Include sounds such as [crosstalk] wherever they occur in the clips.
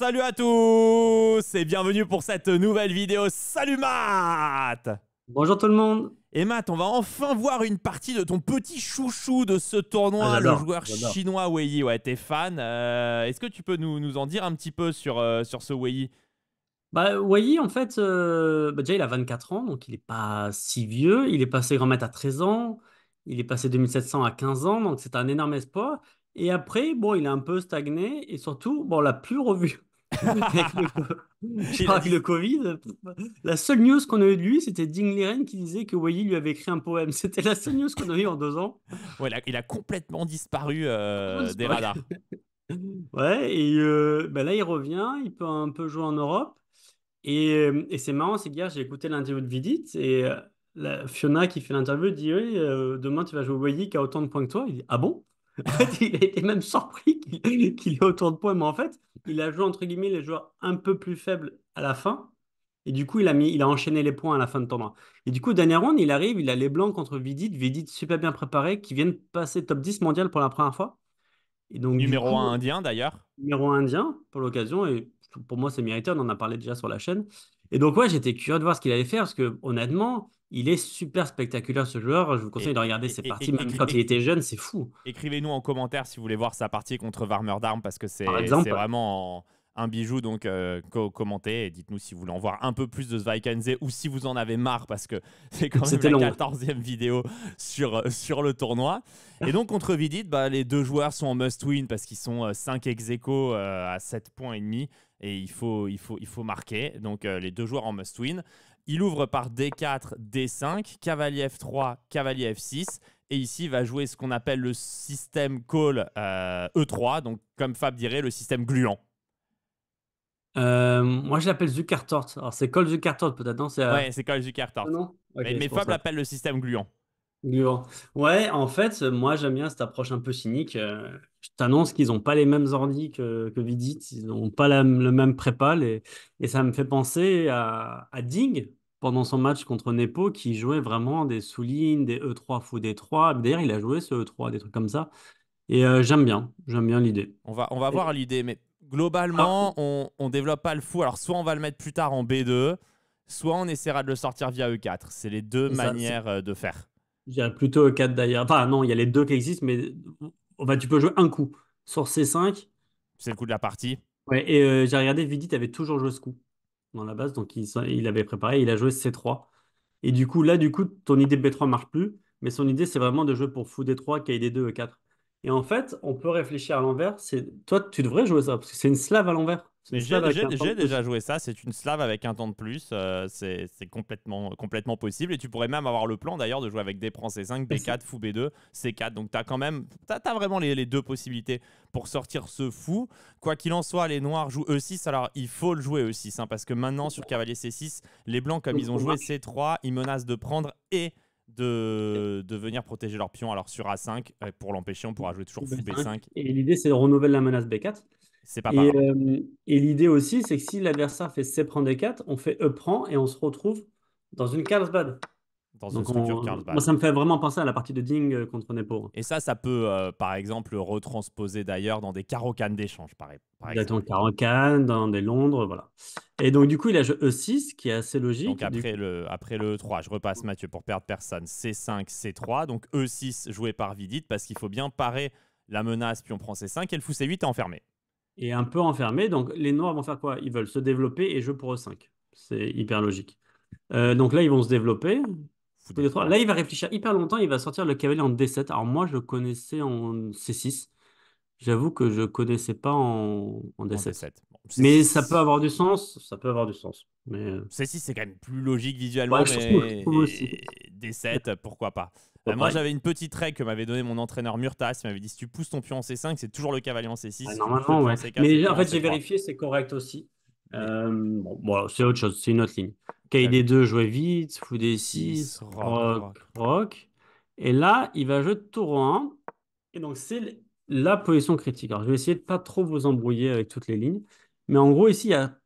Salut à tous et bienvenue pour cette nouvelle vidéo. Salut Matt Bonjour tout le monde et Matt, on va enfin voir une partie de ton petit chouchou de ce tournoi, ah, le joueur chinois Weiyi. Ouais, t'es fan. Euh, est-ce que tu peux nous, en dire un petit peu sur, euh, sur ce Weiyi bah, en fait, euh, bah, déjà, il a 24 ans, donc il n'est pas si vieux. Il est passé grand maître à 13 ans. Il est passé 2700 à 15 ans, donc c'est un énorme espoir. Et après, bon, il a un peu stagné et surtout, bon, l'a plus revu. [laughs] Avec le Covid, la seule news qu'on a eu de lui, c'était Ding Liren qui disait que Wally lui avait écrit un poème. C'était la seule news qu'on a eu en deux ans. Ouais, il a, euh, complètement disparu des radars. [laughs] ouais, et euh, bah là, il revient, il peut un peu jouer en Europe. Et, euh, et c'est marrant, c'est hier j'ai écouté l'interview de Vidit et la Fiona qui fait l'interview dit oui, demain tu vas jouer au qui a autant de points que toi. Il dit Ah bon il a été même surpris qu'il est ait autant de points, mais en fait, il a joué entre guillemets les joueurs un peu plus faibles à la fin. Et du coup, il a, mis, il a enchaîné les points à la fin de tournoi. Et du coup, dernière round, il arrive, il a les blancs contre Vidit. Vidit super bien préparé, qui viennent passer top 10 mondial pour la première fois. Et donc, numéro 1 indien d'ailleurs. Numéro 1 indien pour l'occasion. Et pour moi, c'est mérité. On en a parlé déjà sur la chaîne. Et donc, ouais, j'étais curieux de voir ce qu'il allait faire parce que, honnêtement, il est super spectaculaire ce joueur. Je vous conseille de regarder ses parties, même quand il était jeune, c'est fou. Écrivez-nous en commentaire si vous voulez voir sa partie contre Warmer d'Armes parce que c'est vraiment un bijou. Donc, euh, commenter commentez et dites-nous si vous voulez en voir un peu plus de Zweikensee ou si vous en avez marre parce que [laughs] c'est quand même la 14e vidéo sur, euh, sur le tournoi. Et donc, contre Vidit, bah, les deux joueurs sont en must-win parce qu'ils sont 5 euh, ex à 7 points et demi et il faut, il faut, il faut marquer. Donc, les deux joueurs en must-win. Il ouvre par D4, D5, cavalier F3, cavalier F6. Et ici, il va jouer ce qu'on appelle le système call E3, e donc comme Fab dirait, le système gluant. Euh, moi, je l'appelle Zuckertort. Alors, c'est Col Zuckertort, peut-être, non c'est, euh, Ouais, c'est ah, mais mes femmes l'appellent le système gluant. Gluant. Ouais, en fait, moi, j'aime bien cette approche un peu cynique. Euh, je t'annonce qu'ils n'ont pas les mêmes ordi que, que Vidit, ils n'ont pas le même prépal. Et, et, ça me fait penser à, à Ding pendant son match contre Nepo, qui jouait vraiment des soulignes, des E3 fou des 3. D'ailleurs, il a joué ce E3, des trucs comme ça. Et j'aime bien, j'aime bien l'idée. On va, on va voir l'idée, mais globalement, ah. on, on développe pas le fou. Alors, soit on va le mettre plus tard en B2, soit on essaiera de le sortir via E4. C'est les deux manières euh, de faire. J'ai plutôt E4 d'ailleurs. Enfin, non, il y a les deux qui existent, mais tu peux jouer un coup. Sur C5. C'est le coup de la partie. Ouais, et euh, j'ai regardé, Vidit avait toujours joué ce coup dans la base, donc il, il avait préparé, il a joué C3. Et du coup, là, du coup, ton idée B3 marche plus, mais son idée, c'est vraiment de jouer pour fou D3, KD2, E4. Et en fait, on peut réfléchir à l'envers. C'est toi, tu devrais jouer ça parce que c'est une slave à l'envers. j'ai déjà joué ça. C'est une slave avec un temps de plus. Euh, c'est complètement, complètement possible. Et tu pourrais même avoir le plan d'ailleurs de jouer avec des prends C5, B4, fou B2, C4. Donc tu as quand même, vraiment les, deux possibilités pour sortir ce fou. Quoi qu'il en soit, les noirs jouent E6. Alors il faut le jouer E6 hein, parce que maintenant sur cavalier C6, les blancs, comme ils ont joué C3, ils menacent de prendre et de, de venir protéger leur pion. Alors sur A5, euh, pour l'empêcher, on pourra jouer toujours fou B5. Et l'idée, c'est de renouveler la menace B4. C'est pas mal. Euh, et, l'idée aussi, c'est que si l'adversaire fait C prend D4, on fait E prend et on se retrouve dans une case bad ça me fait vraiment penser à la partie de Ding euh, contre Nepo. Et ça, ça peut, euh, par exemple, retransposer d'ailleurs dans des carocanes d'échange, par, dans des Dans dans des Londres, voilà. Et donc, du coup, il a E6, qui est assez logique. Donc, après, le, après le 3, e je repasse Mathieu pour perdre personne. C5, C3. Donc, E6 joué par Vidit, parce qu'il faut bien parer la menace, puis on prend C5, et le fou C8 est enfermé. Et un peu enfermé. Donc, les Noirs vont faire quoi Ils veulent se développer et jeu pour E5. C'est hyper logique. Euh, donc là, ils vont se développer. Là, il va réfléchir hyper longtemps, il va sortir le cavalier en D7. Alors moi, je le connaissais en C6. J'avoue que je connaissais pas en, D7. mais ça peut avoir du sens, ça peut avoir du sens. Mais... Euh. C6, c'est quand même plus logique visuellement, D7, pourquoi pas. [laughs] moi, j'avais une petite règle que m'avait donné mon entraîneur Murtas. Il m'avait dit si tu pousses ton pion en C5, c'est toujours le cavalier en C6. normalement, ouais. mais en fait, j'ai vérifié, c'est correct aussi. Euh, bon, c'est autre chose, c'est une autre ligne. KD2 jouait vite, Foudé 6, rock, rock, Et là, il va jouer tour 1. Et donc, c'est la position critique. Alors, je vais essayer de pas trop vous embrouiller avec toutes les lignes. Mais en gros, ici, il y a,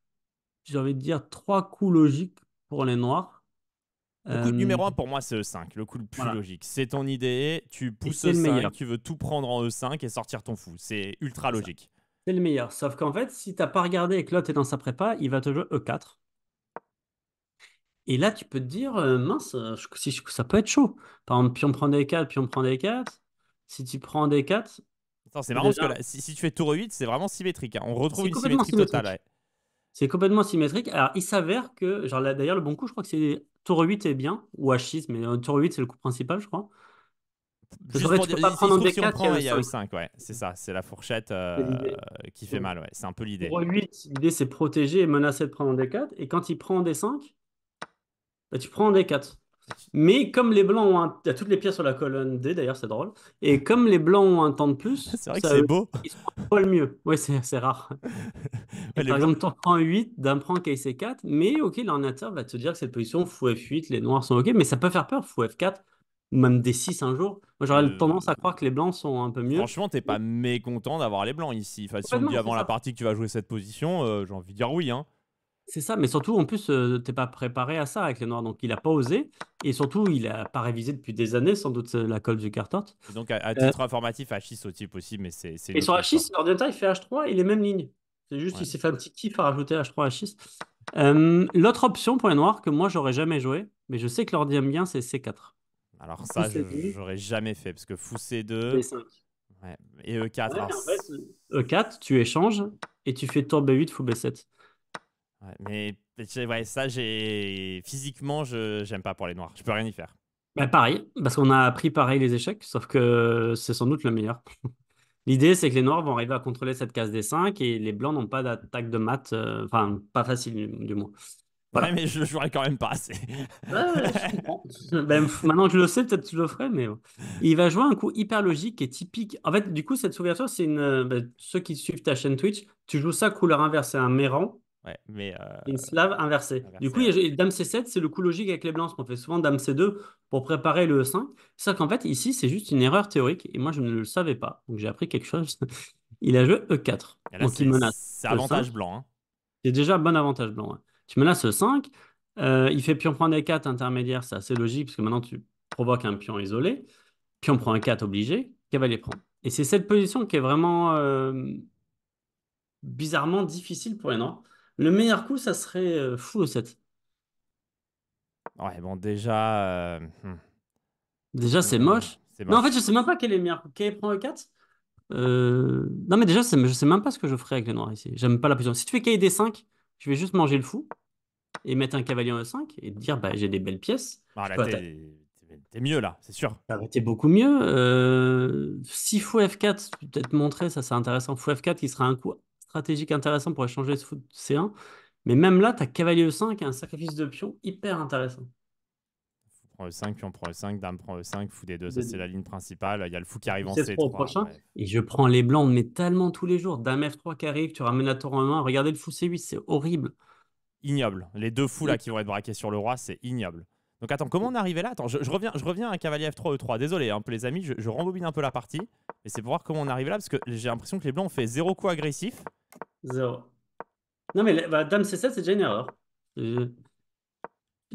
j'ai envie de dire, trois coups logiques pour les noirs. Le coup numéro 1 euh, pour moi, c'est E5, le coup le plus logique. C'est ton idée, tu pousses E5, e tu veux tout prendre en E5 et sortir ton fou. C'est ultra logique. C'est le meilleur. Sauf qu'en fait, si t'as pas regardé et que l'autre est dans sa prépa, il va te jouer E4. Et là, tu peux te dire, euh, mince, euh, si, ça peut être chaud. Par exemple, on prend D4, on prend D4. Si tu prends D4, Attends, c'est marrant parce que là, si, tu fais tour 8, c'est vraiment symétrique. Hein. On retrouve c'est une complètement symétrie totale. symétrique. C'est complètement symétrique. Alors, il s'avère que, genre d'ailleurs, le bon coup, je crois que c'est tour 8 est bien, ou H6, mais euh, tour tour 8, c'est le coup principal, je crois. Je pas prendre si on prend 5, ouais, c'est ça, c'est la fourchette euh, qui fait mal, ouais, c'est un peu l'idée. l'idée c'est protéger et menacer de prendre en D4, et quand il prend en D5, bah, tu prends en D4. Mais comme les blancs ont un... toutes les pièces sur la colonne D, d'ailleurs, c'est drôle. Et [laughs] comme les blancs ont un temps de plus, c'est vrai que c'est beau. Ils sont pas le mieux. Ouais, c'est rare. [laughs] par exemple, tu prends 8, d'un prend c 4 mais ok, l'ordinateur va te dire que cette position, fou F8, les noirs sont ok, mais ça peut faire peur, fou F4 même des 6 un jour. Moi, j'aurais euh, tendance à croire que les blancs sont un peu mieux. Franchement, t'es pas mécontent d'avoir les blancs ici. si on dit avant la partie que tu vas jouer cette position, euh, j'ai envie de dire oui. Hein. C'est ça, mais surtout, en plus, euh, t'es pas préparé à ça avec les noirs, donc il a pas osé. Et surtout, il a pas révisé depuis des années, sans doute, la colle du carton. Donc, à, titre informatif, H6 au type aussi, mais c'est. Et sur H6, l'ordinateur, il fait H3 il est même ligne. C'est juste, qu'il s'est fait un petit kiff à rajouter H3, H6. L'autre option pour les noirs que moi j'aurais jamais joué, mais je sais que l'ordi bien, c'est C4. Alors ça, j'aurais jamais fait parce que fou C2 et E4. E4, euh, e tu échanges et tu fais tour B8, fou B7. mais ça, j'ai physiquement, je j'aime pas pour les noirs. Je peux rien y faire. Bah, pareil, parce qu'on a appris pareil les échecs, sauf que c'est sans doute le meilleur. [laughs] L'idée, c'est que les noirs vont arriver à contrôler cette case d 5 et les blancs n'ont pas d'attaque de maths, euh, enfin, pas facile du moins. Ouais, mais je jouerai quand même pas assez. [laughs] Ben, maintenant que je le sais, peut-être que je le ferai, mais il va jouer un coup hyper logique et typique. En fait, du coup, cette ouverture, c'est une. Euh, ben, ceux qui suivent ta chaîne Twitch, tu joues ça couleur inversée, un méran. Ouais, mais euh, Une slave inversée. Du coup, il y a... dame C7, c'est le coup logique avec les blancs, on qu'on fait souvent dame C2 pour préparer le E5. C'est qu'en fait, ici, c'est juste une erreur théorique et moi, je ne le savais pas. Donc, j'ai appris quelque chose. [laughs] il a joué E4. donc, il menace. C'est avantage blanc. Hein. C'est déjà un bon avantage blanc. Ouais. Tu menaces le euh, 5. il fait pion prendre des 4 intermédiaire, c'est assez logique, parce que maintenant tu provoques un pion isolé. Pion prend un 4 obligé, les prend. Et c'est cette position qui est vraiment euh, bizarrement difficile pour les Noirs. Le meilleur coup, ça serait euh, fou le 7. Ouais, bon, déjà. Hmm. Déjà, c'est moche. en fait, je sais même pas quel est le meilleur coup. Cavalier prend E4 Non, mais déjà, je sais même pas ce que je ferais avec les noirs ici. J'aime pas la position. Si tu fais KD5, je vais juste manger le fou et mettre un cavalier en E5 et dire bah, j'ai des belles pièces. Bah, tu t'es, mieux là, c'est sûr. Tu bah, t'es beaucoup mieux. Euh, si fou F4, peut-être montrer, ça c'est intéressant. Fou F4 qui sera un coup stratégique intéressant pour échanger ce fou C1. Mais même là, tu as cavalier E5 et un sacrifice de pion hyper intéressant prend E5, puis on prend E5, dame prend E5, fou D2, ça c'est la ligne principale. Il y a le fou qui arrive en C3. Et je prends les blancs, mais tellement tous les jours. Dame F3 qui arrive, tu ramènes la tour en main. Regardez le fou C8, c'est horrible. Ignoble. Les deux fous là qui vont être braqués sur le roi, c'est ignoble. Donc attends, comment on est arrivé là Attends, je, reviens, je reviens à cavalier F3, E3. Désolé, hein, les amis, je, rembobine un peu la partie. Mais c'est pour voir comment on est arrivé là, parce que j'ai l'impression que les blancs ont fait zéro coup agressif. Zéro. Non mais bah, dame C7, c'est déjà une erreur.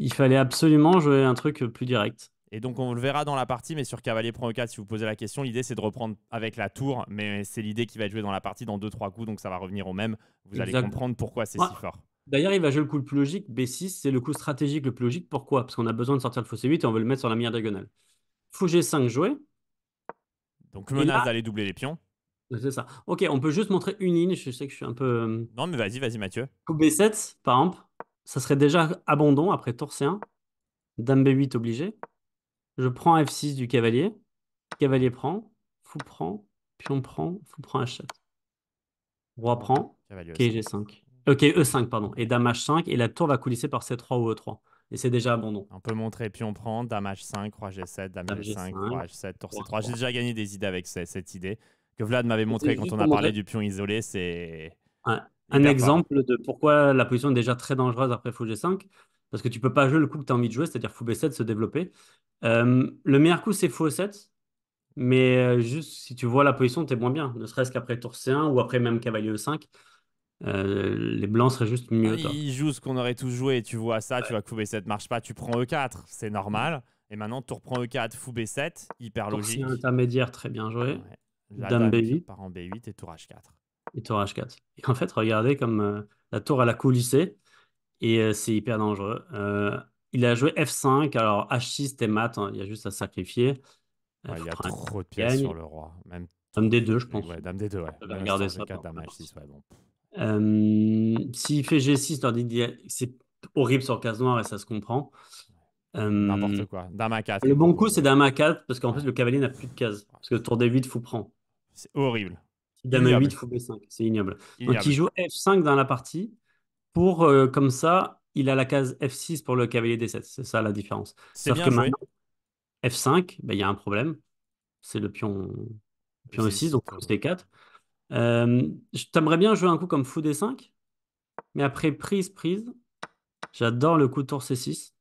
Il fallait absolument jouer un truc plus direct. Et donc on le verra dans la partie, mais sur Cavalier prend 4 si vous posez la question, l'idée c'est de reprendre avec la tour, mais c'est l'idée qui va être jouée dans la partie dans 2-3 coups, donc ça va revenir au même. Vous allez comprendre pourquoi c'est si fort. D'ailleurs, il va jouer le coup le plus logique, B6, c'est le coup stratégique le plus logique. Pourquoi Parce qu'on a besoin de sortir le fossé 8 et on veut le mettre sur la mi diagonale. Fou G5 joué. Donc menace d'aller doubler les pions. C'est ça. Ok, on peut juste montrer une ligne, je sais que je suis un peu... Euh, non mais vas-y, vas-y Mathieu. Coup B7, par exemple ça serait déjà abandon après C1. Dame B8 obligé. Je prends F6 du cavalier. Cavalier prend. Fou prend. Pion prend. Fou prend H7. Roi prend. kg 5 e Ok, E5, pardon. Et Dame H5. Et la tour va coulisser par C3 ou E3. Et c'est déjà abandon On peut montrer pion prend. Dame H5. Roi G7. Dame, h 5 Roi H7. Tour C3. J'ai déjà gagné des idées avec cette, idée que Vlad m'avait montré quand on a parlé du pion isolé. C'est un exemple de pourquoi la position est déjà très dangereuse après Fou G5, parce que tu peux pas jouer le coup que tu as envie de jouer, c'est-à-dire Fou B7 se développer. Euh, le meilleur coup, c'est Fou E7, mais euh, juste si tu vois la position, tu es moins bien, ne serait-ce qu'après Tour C1 ou après même Cavalier E5. Euh, les blancs seraient juste mieux. Bah, ils jouent ce qu'on aurait tous joué. Tu vois ça, tu vois que fou B7 marche pas, tu prends E4, c'est normal. Et maintenant, tu reprends E4, fou B7, hyper logique. C'est intermédiaire, très bien joué. Ah Dame B8. Par en B8 et tour H4 et tour H4. Et en fait, regardez comme euh, la tour, elle a coulissé et euh, c'est hyper dangereux. Euh, il a joué F5, alors H6, c'était mat, hein, il y a juste à sacrifier. il y a trop de pièces sur le roi. Même... Dame D2, je pense. Ouais, dame D2, ouais. On ça. G4, H6, ouais, bon. S'il fait G6, c'est horrible sur case noire et ça se comprend. N'importe quoi. Dame A4. Le bon coup, c'est dame A4 parce qu'en fait, le cavalier n'a plus de case. Parce que tour D8, fou prend. C'est horrible. Dame donne 8, fou 5 C'est ignoble. Donc il joue F5 dans la partie pour, euh, comme ça, il a la case F6 pour le cavalier D7. C'est ça la différence. Sauf que maintenant, F5, ben, il y a un problème. C'est le pion, pion E6, donc D4. Euh, T'aimerais bien jouer un coup comme fou D5, mais après prise, prise. J'adore le coup de tour C6.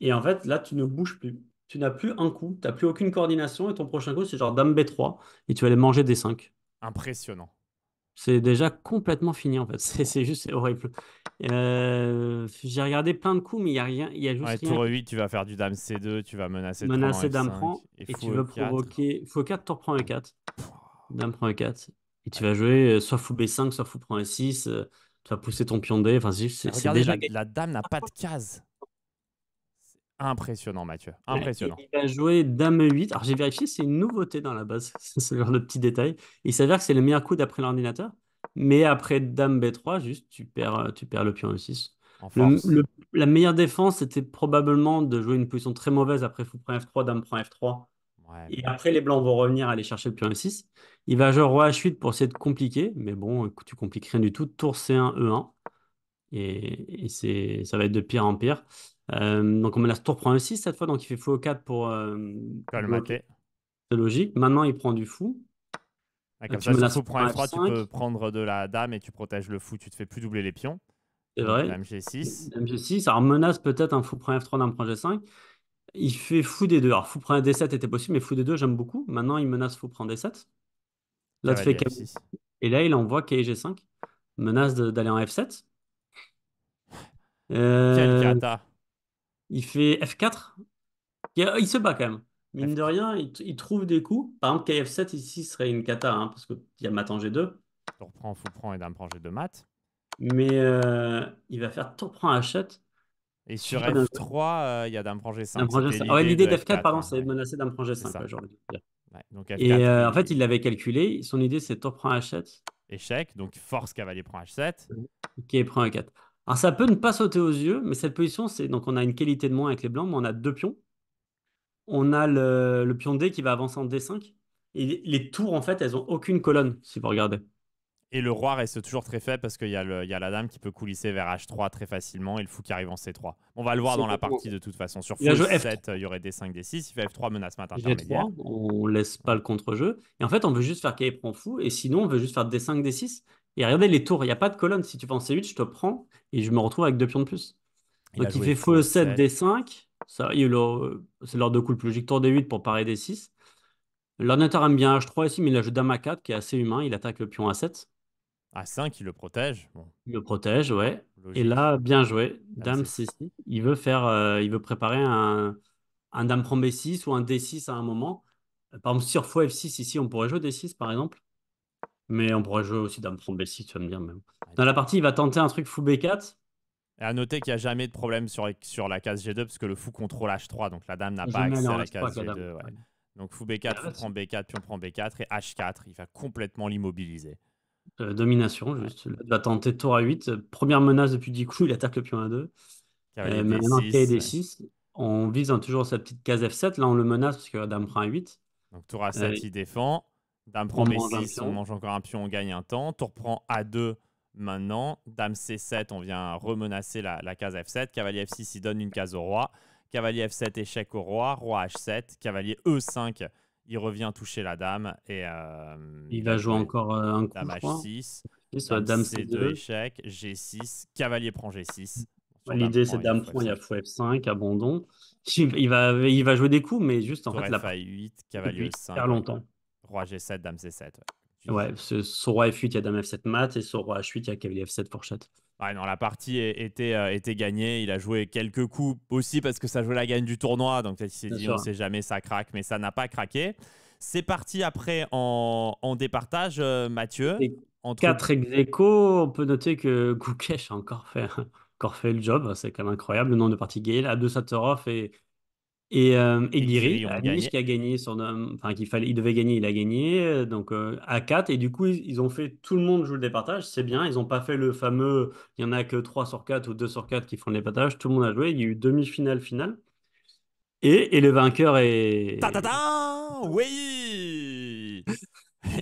Et en fait, là, tu ne bouges plus. Tu n'as plus un coup, tu n'as plus aucune coordination, et ton prochain coup, c'est genre dame B3, et tu vas aller manger D5 impressionnant. C'est déjà complètement fini en fait. [laughs] C'est juste horrible. Euh, j'ai regardé plein de coups, mais il n'y a rien. Il y a juste rien. Tour 8, tu vas faire du dame C2, tu vas menacer Menacer dame prend. Et, tu veux provoquer. Faux 4, tour prend E4. Dame prend E4. Et tu vas jouer euh, soit fou B5, soit fou prend E6. Euh, tu vas pousser ton pion D. Enfin, c'est déjà. la dame n'a pas de case. Impressionnant, Mathieu. Impressionnant. Il, va a joué Dame 8. Alors j'ai vérifié, c'est une nouveauté dans la base, [laughs] c'est le petit détail. Il s'avère que c'est le meilleur coup d'après l'ordinateur. Mais après Dame B3, juste tu perds, euh, tu perds le pion E6. la meilleure défense, c'était probablement de jouer une position très mauvaise après fou prend F3, Dame prend F3. et après, les blancs vont revenir aller chercher le pion e 6 Il va jouer roi H8 pour essayer de compliquer, mais bon, tu compliques rien du tout. Tour C1, E1 et, c'est, ça va être de pire en pire. Euh, donc on menace tour prend un 6 cette fois, donc il fait fou au 4 pour... Euh, le C'est logique. Maintenant il prend du fou. Ah, euh, comme tu ça, fou prend f 3, tu peux prendre de la dame et tu protèges le fou, tu te fais plus doubler les pions. C'est vrai. MG6. MG6, alors menace peut-être un fou prend F3, dame prend G5. Il fait fou des deux. Alors fou prend D7 était possible, mais fou des deux j'aime beaucoup. Maintenant il menace fou prend D7. Là tu fais Et là il envoie KG5, menace d'aller en F7. Euh, kata. Il fait F4. Il, se bat quand même. Mine de rien, il, trouve des coups. Par exemple, KF7 ici serait une kata hein, parce qu'il y a mat en G2. Tour prend, fou prend et dame prend G2 mat. Mais euh, il va faire tour prend H7. Et sur F3, euh, il y a dame prend G5. l'idée df 4 pardon, hein, c'est de menacer dame prend G5. aujourd'hui. et euh, en fait, il l'avait calculé. Son idée, c'est tour prend H7. Échec, donc force cavalier prend H7. Ok, prend E4. Alors ça peut ne pas sauter aux yeux, mais cette position, c'est donc on a une qualité de moins avec les blancs, mais on a deux pions. On a le, pion D qui va avancer en D5. Et les tours, en fait, elles n'ont aucune colonne, si vous regardez. Et le roi reste toujours très faible parce qu'il y, a la dame qui peut coulisser vers H3 très facilement et le fou qui arrive en C3. On va le voir dans la partie de toute façon. Sur F7, euh, il y aurait D5, D6. Il fait F3, menace matin intermédiaire. on laisse pas le contre-jeu. Et en fait, on veut juste faire qu'il prend fou. Et sinon, on veut juste faire D5, D6. Et regardez les tours, il n'y a pas de colonne. Si tu vas en C8, je te prends et je me retrouve avec deux pions de plus. Donc il fait f 7, D5. Ça, C'est l'ordre de coup le plus logique. Tour D8 pour parer D6. L'ordinateur aime bien H3 ici, mais il a joué Dame A4 qui est assez humain. Il attaque le pion A7. A5, il le protège. Il le protège, ouais. Et là, bien joué. Ah, dame C6. Il veut, faire, euh, il veut préparer un, un Dame prend B6 ou un D6 à un moment. Par exemple, sur F6, ici, on pourrait jouer D6 par exemple. Mais on pourrait jouer aussi Dame b 6, tu vas me dire. Dans la partie, il va tenter un truc fou B4. Et à noter qu'il n'y a jamais de problème sur, sur la case G2 parce que le fou contrôle H3, donc la dame n'a pas accès à la case G2. Donc fou B4, ah, fou prend B4, puis on prend B4 et H4, il va complètement l'immobiliser. Euh, domination, juste. Il va tenter tour à 8. Première menace depuis 10 coups, il attaque le pion à 2. Euh, maintenant, d 6 On vise toujours sa petite case F7. Là, on le menace parce que la dame prend a 8. Donc tour à 7, euh, il défend. Dame prend B6, on mange encore un pion, on gagne un temps. Tour prend A2 maintenant. Dame C7, on vient remenacer la, case F7. Cavalier F6, il donne une case au roi. Cavalier F7, échec au roi. Roi H7. Cavalier E5, il revient toucher la dame. et euh, Il va jouer encore euh, un coup. Dame H6. Dame, C2, échec. G6. Cavalier prend G6. L'idée, c'est dame prend, il y a fou F5, abandon. [laughs] Il va, il va jouer des coups, mais juste en fait, la 8 cavalier 5. E longtemps. Roi G7, Dame C7. ouais, ce, son roi F8, il y a Dame F7 mat, et sur roi H8, il y a cavalier F7 fourchette. Ouais, non, la partie était, euh, était gagnée. Il a joué quelques coups aussi parce que ça jouait la gagne du tournoi. Donc peut s'est dit, on ne sait jamais, ça craque, mais ça n'a pas craqué. C'est parti après en, en départage, euh, Mathieu. entre... Quatre ex on peut noter que Goukesh a encore fait, [laughs] encore le job. C'est quand même incroyable. Le nombre de parties gagnées, à 2 Satorov et euh, et, et, bah, qui a gagné son enfin qu'il fallait, il devait gagner, il a gagné, euh, donc euh, à 4. Et du coup, ils, ont fait tout le monde joue le départage, c'est bien. Ils n'ont pas fait le fameux il y en a que 3 sur 4 ou 2 sur 4 qui font le départage, tout le monde a joué. Il y a eu demi-finale, finale. Et, et le vainqueur est. Oui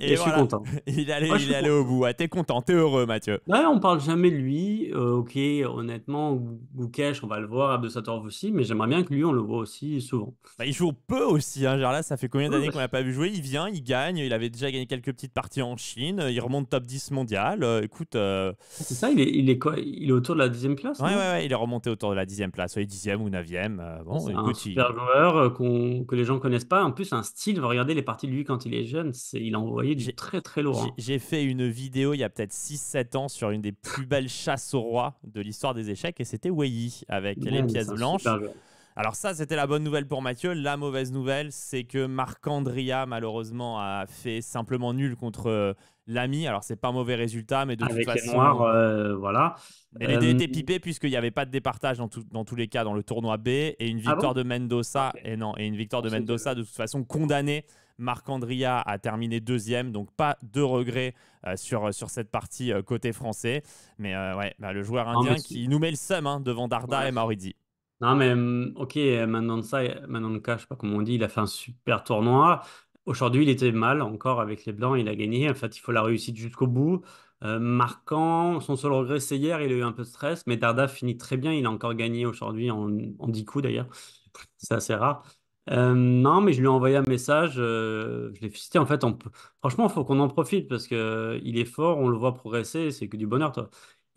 et, je suis content. [laughs] Il est allé, il au bout. Ah, t'es content, t'es heureux, Mathieu. Ouais, bah, on parle jamais de lui. Euh, ok, honnêtement, Goukesh, on va le voir, Abdesatorv aussi, mais j'aimerais bien que lui, on le voit aussi souvent. Bah, il joue peu aussi. Hein, genre là, ça fait combien d'années qu'on l'a pas vu jouer Il vient, il gagne. Il avait déjà gagné quelques petites parties en Chine. Il remonte top 10 mondial. Euh, écoute. Euh, ah, c'est ça, il est, il est, quoi Il est autour de la 10 place ouais, ouais, il est remonté autour de la 10 place. soit 10 ou 9 e Bon, c'est un super joueur que les gens connaissent pas. En plus, un style, regardez les parties de lui quand il est jeune. c'est il en vous voyez, j'ai très très lourd. Hein. J'ai fait une vidéo il y a peut-être 6-7 ans sur une des plus belles chasses au roi de l'histoire des échecs et c'était Wei avec les pièces blanches. Alors ça, c'était la bonne nouvelle pour Mathieu. La mauvaise nouvelle, c'est que marc Andria malheureusement, a fait simplement nul contre euh, l'ami. Alors c'est pas un mauvais résultat, mais de toute façon... Euh, voilà. Elle a été euh, pipée puisqu'il n'y avait pas de départage dans, dans, tous les cas dans le tournoi B et une ah victoire de Mendoza. Et non, et une victoire de Mendoza de toute façon condamnée Marc Andria a terminé deuxième, donc pas de regrets euh, sur, euh, sur cette partie euh, côté français. Mais ouais, bah, le joueur indien qui nous met le seum hein, devant Darda et Mauridi. Non, mais mm, ok, maintenant de maintenant ne sais pas comment on dit, il a fait un super tournoi. Aujourd'hui, il était mal encore avec les Blancs, il a gagné. En fait, il faut la réussite jusqu'au bout. marquant, son seul regret, c'est hier, il a eu un peu de stress, mais Darda finit très bien, il a encore gagné aujourd'hui en, en 10 coups d'ailleurs. C'est assez rare. Euh, non, mais je lui ai envoyé un message. Euh, je l'ai félicité. En fait, franchement, il faut qu'on en profite parce qu'il euh, est fort, on le voit progresser, c'est que du bonheur, toi.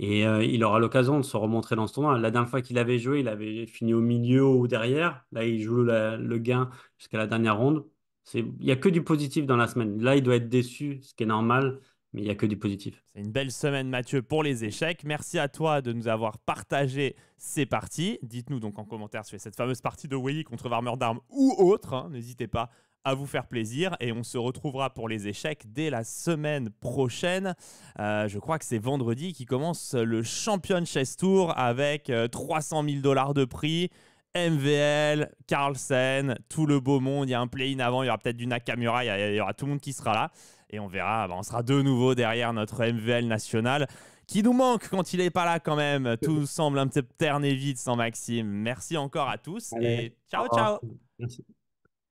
Et il aura l'occasion de se remontrer dans ce tournoi. La dernière fois qu'il avait joué, il avait fini au milieu ou derrière. Là, il joue le gain jusqu'à la dernière ronde. il n'y a que du positif dans la semaine. Là, il doit être déçu, ce qui est normal mais il n'y a que du positif. C'est une belle semaine, Mathieu, pour les échecs. Merci à toi de nous avoir partagé ces parties. Dites-nous donc en commentaire sur cette fameuse partie de Wei contre Warmer d'Armes ou autre. Hein. N'hésitez pas à vous faire plaisir et on se retrouvera pour les échecs dès la semaine prochaine. Euh, je crois que c'est vendredi qui commence le Champion Chess Tour avec 300 euh, 000 dollars de prix. MVL, Carlsen, tout le beau monde, il y a un play-in avant, il y aura peut-être du Nakamura, il y, aura tout le monde qui sera là. Et on verra, bah, on sera de nouveau derrière notre MVL national qui nous manque quand il n'est pas là quand même. [laughs] Tout semble un petit terne et vide sans Maxime. Merci encore à tous et ciao ciao.